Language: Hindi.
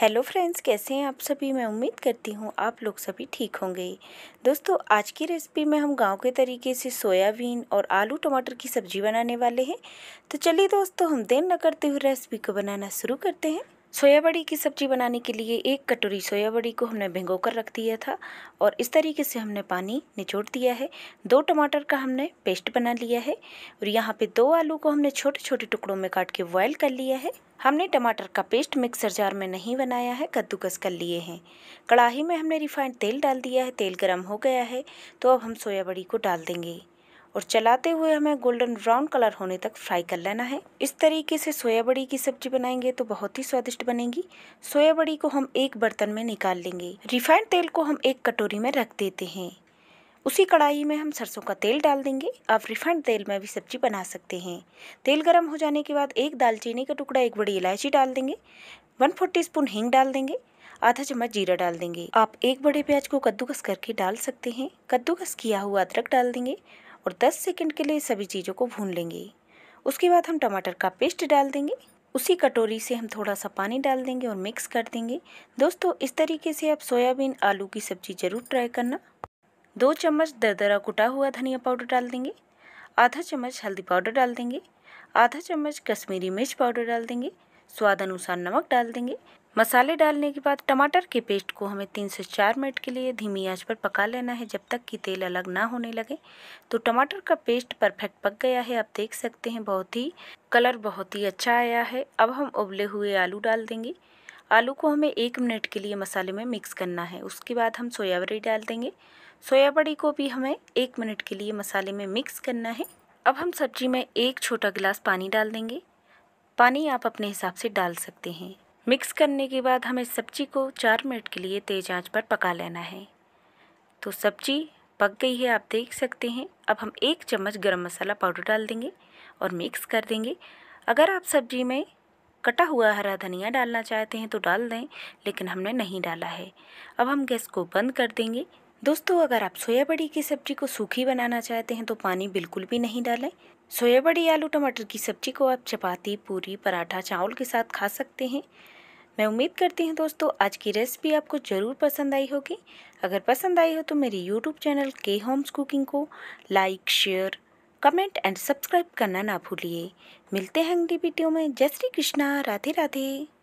हेलो फ्रेंड्स कैसे हैं आप सभी मैं उम्मीद करती हूँ आप लोग सभी ठीक होंगे दोस्तों आज की रेसिपी में हम गांव के तरीके से सोयाबीन और आलू टमाटर की सब्जी बनाने वाले हैं तो चलिए दोस्तों हम देर न करते हुए रेसिपी को बनाना शुरू करते हैं सोयाबड़ी की सब्ज़ी बनाने के लिए एक कटोरी सोयाबड़ी को हमने भिंगो कर रख दिया था और इस तरीके से हमने पानी निचोड़ दिया है दो टमाटर का हमने पेस्ट बना लिया है और यहाँ पे दो आलू को हमने छोटे छोटे टुकड़ों में काट के बॉयल कर लिया है हमने टमाटर का पेस्ट मिक्सर जार में नहीं बनाया है कद्दूकस कर लिए हैं कड़ाही में हमने रिफाइंड तेल डाल दिया है तेल गर्म हो गया है तो अब हम सोयाबड़ी को डाल देंगे और चलाते हुए हमें गोल्डन ब्राउन कलर होने तक फ्राई कर लेना है इस तरीके से सोया बड़ी की सब्जी बनाएंगे तो बहुत ही स्वादिष्ट बनेगी सोया बड़ी को हम एक बर्तन में निकाल लेंगे रिफाइंड तेल को हम एक कटोरी में रख देते हैं उसी कढ़ाई में हम सरसों का तेल डाल देंगे आप रिफाइंड तेल में भी सब्जी बना सकते हैं तेल गर्म हो जाने के बाद एक दालचीनी का टुकड़ा एक बड़ी इलायची डाल देंगे वन फोर टी स्पून हींग डाल देंगे आधा चम्मच जीरा डाल देंगे आप एक बड़े प्याज को कद्दूकस करके डाल सकते हैं कद्दूकस किया हुआ अदरक डाल देंगे और 10 सेकंड के लिए सभी चीज़ों को भून लेंगे उसके बाद हम टमाटर का पेस्ट डाल देंगे उसी कटोरी से हम थोड़ा सा पानी डाल देंगे और मिक्स कर देंगे दोस्तों इस तरीके से आप सोयाबीन आलू की सब्जी ज़रूर ट्राई करना दो चम्मच दरदरा कुटा हुआ धनिया पाउडर डाल देंगे आधा चम्मच हल्दी पाउडर डाल देंगे आधा चम्मच कश्मीरी मिर्च पाउडर डाल देंगे स्वाद अनुसार नमक डाल देंगे मसाले डालने के बाद टमाटर के पेस्ट को हमें तीन से चार मिनट के लिए धीमी आंच पर पका लेना है जब तक कि तेल अलग ना होने लगे तो टमाटर का पेस्ट परफेक्ट पक गया है आप देख सकते हैं बहुत ही कलर बहुत ही अच्छा आया है अब हम उबले हुए आलू डाल देंगे आलू को हमें एक मिनट के लिए मसाले में मिक्स करना है उसके बाद हम सोयाबड़ी डाल देंगे सोयाबड़ी को भी हमें एक मिनट के लिए मसाले में मिक्स करना है अब हम सब्जी में एक छोटा गिलास पानी डाल देंगे पानी आप अपने हिसाब से डाल सकते हैं मिक्स करने के बाद हमें सब्जी को चार मिनट के लिए तेज़ आंच पर पका लेना है तो सब्जी पक गई है आप देख सकते हैं अब हम एक चम्मच गरम मसाला पाउडर डाल देंगे और मिक्स कर देंगे अगर आप सब्जी में कटा हुआ हरा धनिया डालना चाहते हैं तो डाल दें लेकिन हमने नहीं डाला है अब हम गैस को बंद कर देंगे दोस्तों अगर आप सोया बड़ी की सब्जी को सूखी बनाना चाहते हैं तो पानी बिल्कुल भी नहीं डालें सोया बड़ी आलू टमाटर की सब्जी को आप चपाती पूरी पराठा चावल के साथ खा सकते हैं मैं उम्मीद करती हूँ दोस्तों आज की रेसिपी आपको ज़रूर पसंद आई होगी अगर पसंद आई हो तो मेरे यूट्यूब चैनल के होम्स कुकिंग को like share comment and subscribe करना ना भूलिए मिलते हैं अगली वीडियो में जय श्री कृष्णा राधे राधे